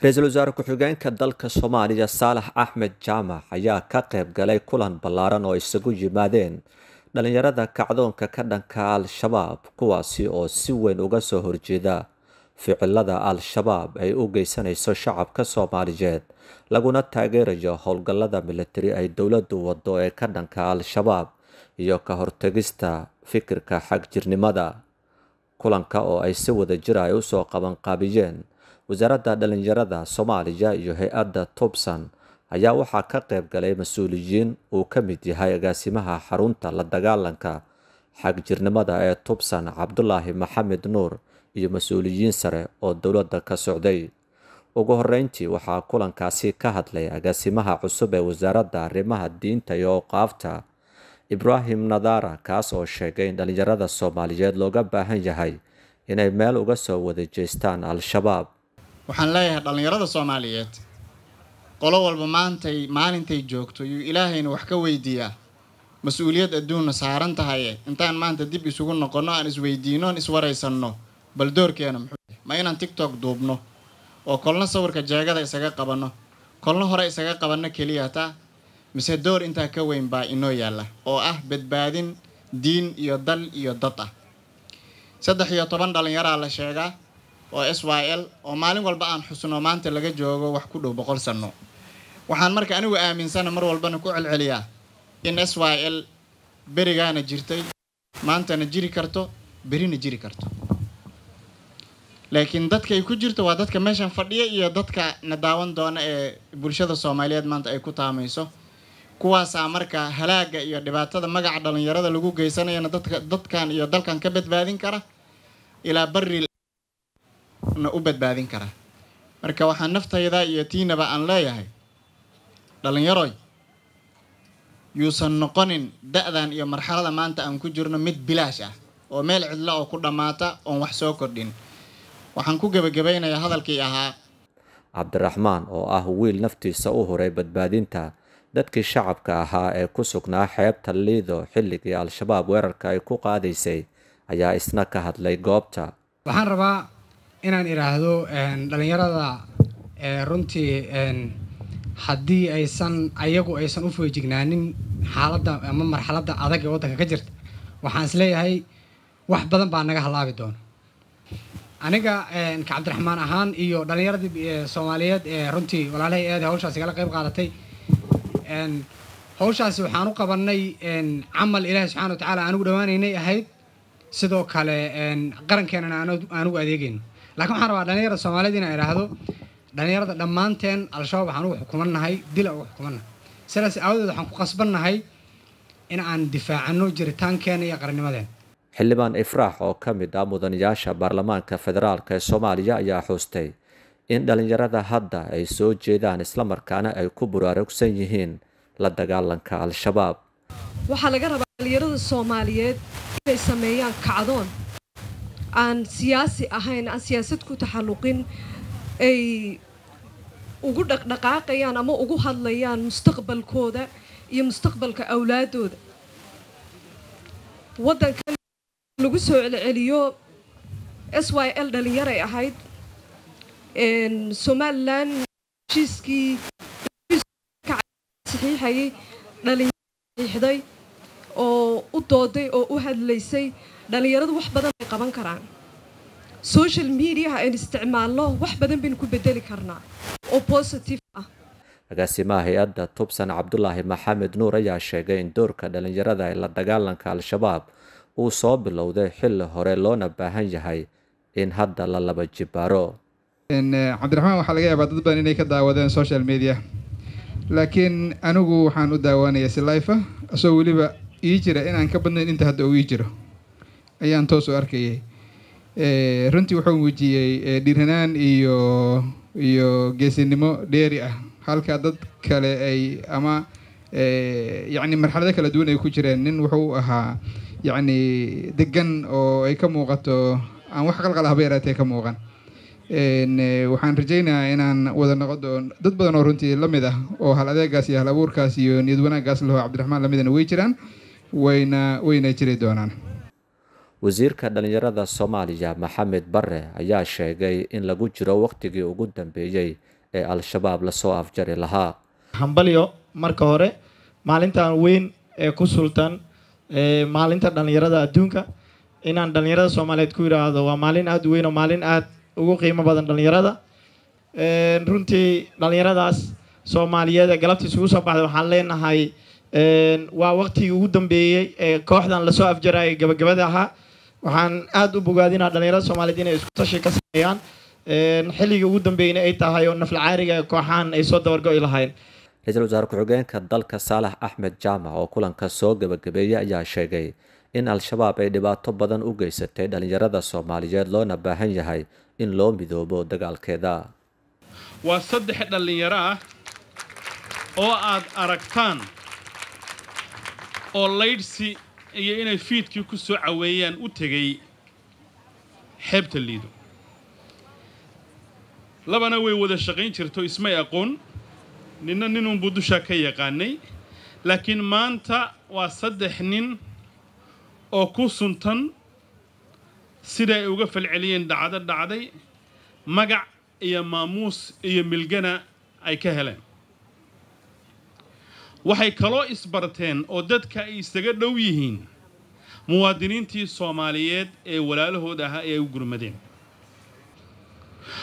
ra-iisul wasaare ku-xigeenka dalka soomaaliya saalax axmed jaamac ayaa ka qayb galay kulan ballaaran oo isagu yimaadeen dhallinyarada kacdoonka ka dhanka al-shabaab kuwaasi oo si weyn uga soo horjeeda ficilada al-shabaab ay u geysanayso shacabka soomaaliyeed laguna taageerayo howlgallada militari ay dowladdu wado ee ka dhanka al-shabaab iyo ka hortegista fikirka xagjirnimada kulanka oo ay si wada jira ah ay usoo qabanqaabiyeen wasaaradda dhallinyarada soomaaliya iyo hay-adda tobson ayaa waxaa ka qayb galay mas-uuliyiin uu ka mid yahay agaasimaha xarunta la dagaalanka xagjirnimada ee tubsan cabdulaahi maxamed nuur iyo mas-uuliyiin sare oo dowladda ka socday ugu horreyntii waxaa kulankaasi ka hadlay agaasimaha cusub ee wasaaradda arrimaha diinta iyo ooqaafta ibraahim nadaara kaas oo sheegay in dhallinyarada soomaaliyeed looga baahan yahay inay meel uga soo wada jeestaan al-shabaab waxaan leeyahay dhallinyarada soomaaliyeed qolo walba maantay maalintay joogto yuu ilaahayna wax ka weydiiyaa mas-uuliyad adduunna saaran tahaye intaan maanta dib isugu noqonno aan isweydiinno aan iswaraysanno bal doorkeena muxuu yahay ma inaan tiktok duubno oo kolna sawirka jeegada isaga qabanno kolna hore isaga qabanno keliya taa mise door intaa ka weyn baa inoo yaalla oo ah badbaadin diin iyo dal iyo dad ah saddex iyo toban dhallinyaraa la sheegaa oo s y l oo maalin walba aan xusno maanta laga joogo wax ku dhow boqol sanno waxaan marka anigu aaminsana mar walbana ku celceliyaa in s y l berigaana jirtay maantana jiri karto berina jiri karto laakiin dadkaay ku jirto waa dadka meeshan fadhiya iyo dadka na daawan doona ee bulshada soomaaliyeed maanta ay ku taamayso kuwaasaa marka halaaga iyo dhibaatada magaca dhallinyarada lagu geysanayana dadka dadkan iyo dalkan ka badbaadin kara ilaa bari na u badbaadin karaa marka waxaa naftayda iyo tiinaba aan leeyahay dhallinyaroy yuusan noqonin da'dan iyo marxalada maanta aan ku jirno mid bilaash ah oo meel cidla oo ku dhammaata oon wax soo kordhin waxaan ku gebagabaynayaa hadalkii ahaa cabdiraxmaan oo ah wiil naftiisa u huray badbaadinta dadkii shacabka ahaa ee ku sugnaa xeebta liido xilligii al-shabaab weerarka ay ku qaadaysay ayaa isna ka hadlay goobta waxaan rabaa inaan idhaahdo dhallinyarada runtii haddii aysan ayagu aysan u feejignaanin xaaladda ama marxaladda adag ee waddanka ka jirta waxaan isleeyahay wax badan baa naga halaabi doona aniga kabdiraxmaan ahaan iyo dhallinyaradii soomaaliyeed ee runtii walaalahay eed hawshaas igala qayb qaadatay hawshaasi waxaan u qabanay camal ilaahi subxana wa tacala aan ugu dhawaanaynay ahayd sidoo kale qarankeenana aanugu adeegayno lakiin waxaan rabaa dhalinyarda soomaalida inaa idhaahdo dhalinyarada dhammaanteen al-shabaab waxaan ugu xukumannahay dila ugu xukumannahay sidaas aawadeed waxaan ku qasbannahay in aan difaacano jiritaankeena iyo qarnimadeen xildhibaan ifraax oo ka mid ah mudanayaasha baarlamaanka federaalka ee soomaaliya ayaa xuustay in dhalinyarada hadda ay soo jeedaan isla markaana ay ku buraarugsan yihiin la dagaalanka al-shabaab waxaa laga rabaa dhalinyarada soomaaliyeed inay sameeyaan kacdoon aan siyaasi ahayn aan siyaasad ku taxalluqin ay ugu dhaqdhaqaaqayaan ama ugu hadlayaan mustaqbalkooda iyo mustaqbalka awlaadooda waddankan lagu soo celceliyo s y l dhallinyaray ahayd somalilan heshiiskii saxiixayay dhalinyaro saxiixday oo u dooday oo u hadlaysay dhallinyaradu wax badan bay qaban karaan social mediaha aynu isticmaalno wax badan baynu ku bedeli karnaa oo positive ah agaasimaha hay-adda tubsan cabdulaahi maxamed nuur ayaa sheegay in doorka dhallinyarada ee la dagaalanka al-shabaab uu soo bilowday xilli hore loona baahan yahay in hadda la laba jibaaro cabdiraxmaan waxaa laga yaabaa dad badan inay ka daawadeen social media laakiin anigu waxaan u daawanaya si life ah isagoo weliba ii jira inaan ka badnayn inta hadda uu ii jiro ayaan toos u arkayay eh, runtii wuxuu muujiyey eh, dhiiranaan iyo iyo geesinimo dheeri ah halka dad kale ay ama eh, yacni marxalado kala duwan ay ku jireen nin wuxuu ahaa yacni degan oo ay ka muuqato aan wax qalqal ahba yaraatee ka muuqan waxaan rajaynayaa inaan wada noqodo dad badan oo runtii lamid ah oo hal adeegaas iyo hal abuurkaas iyo niyad wanaaggaas lahoo cabdiraxmaan lamidana way jiraan wayna wayna jiri doonaan wasiirka dhallinyarada soomaaliya maxamed barre ayaa sheegay in lagu jiro wakhtigii ugu dambeeyey ee al-shabaab lasoo afjari lahaa hambalyo marka hore maalintan weyn ee ku sultan maalinta dhallinyarada adduunka inaan dhallinyarada soomaaliyeed ku yidhaahdo waa maalin aada u weyn oo maalin aada ugu qiimo badan dhallinyarada runtii dhallinyaradaas soomaaliyeed ee galabta isugu soo baxday waxaan leenahay waa waqtigii ugu dambeeyey ee kooxdan lasoo afjaraayo gabagabada ahaa waxaan aad u bogaadinaa ah inaa soomaaliyeed inay isku tashi ka sameeyaan xilligii ugu dambeeyeyna ay tahay oo naflacaariga kooxaan ay soo dabargo'i lahayn ra-iisul wasaare ku-xigeenka dalka saalax axmed jaamac oo kulanka soo gabagabeeyey ayaa sheegay in al-shabaab ay dhibaato badan u geysatay dhallinyarada soomaaliyeed loona baahan yahay in loo midoobo dagaalkeeda waa saddex dhallinyaro ah oo aad aragtaan oo laydhsi iyo inay fiidkii ku soo caweeyaan u tegay xeebta liido labana way wada shaqayn jirto ismay aqoon ninna ninunbuu dushaa ka yaqaanay laakiin maanta waa saddex nin oo ku suntan sida ay uga falceliyeen dhacdo dhacday magac iyo maamuus iyo milgana ay ka heleen waxay kaloo isbarteen oo dadka ay isaga dhow yihiin muwaadiniintii soomaaliyeed ee walaalahood ahaa ee ay u gurmadeen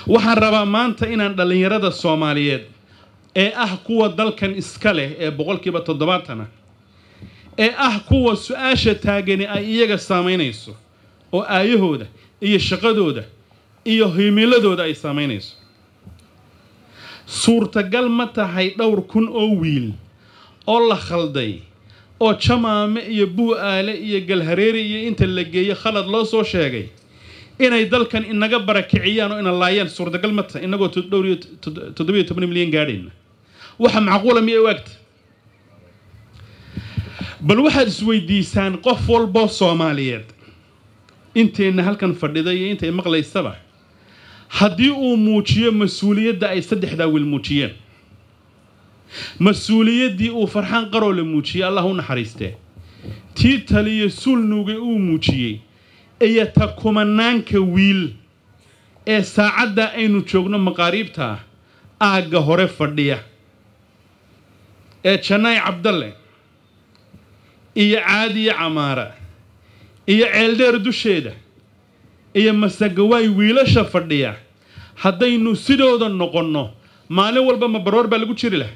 waxaan rabaa maanta inaan dhallinyarada soomaaliyeed ee ah kuwa dalkan iska leh ee boqolkiiba toddobaatana ee ah kuwa su-aasha taagani ay iyaga saamaynayso oo aayahooda iyo shaqadooda iyo himiladooda ay saamaynayso suurtagal ma tahay dhowr kun oo wiil oo la khalday oo jamaame iyo buu-aale iyo galhareeri iyo inta la geeyo khalad loo soo sheegay inay dalkan inaga barakiciyaan oo ina laayaan suurtagal mata inagoo dhowriyo toban milyan gaadhayna waxa macquula miya u agta bal waxaad isweydiisaan qof walbo soomaaliyeed inteenna halkan fadhida iyo intay maqlaysaba haddii uu muujiyo mas-uuliyadda ay saddexdaa wiil muujiyeen mas-uuliyaddii uu farxaan qaroole la muujiyey allah u naxariistee tii taliyo suulnuuga uu muujiyey iyo ta kumanaanka wiil ee saacaddaa aynu joogno maqaariibta ah aagga hore fadhiya ee jannaay cabdalle iyo caadiya camaara iyo ceeldheer dusheeda iyo masagawaay wiilasha fadhiya haddaynu sidooda noqonno maalin walba ma baroor baa lagu jiri laha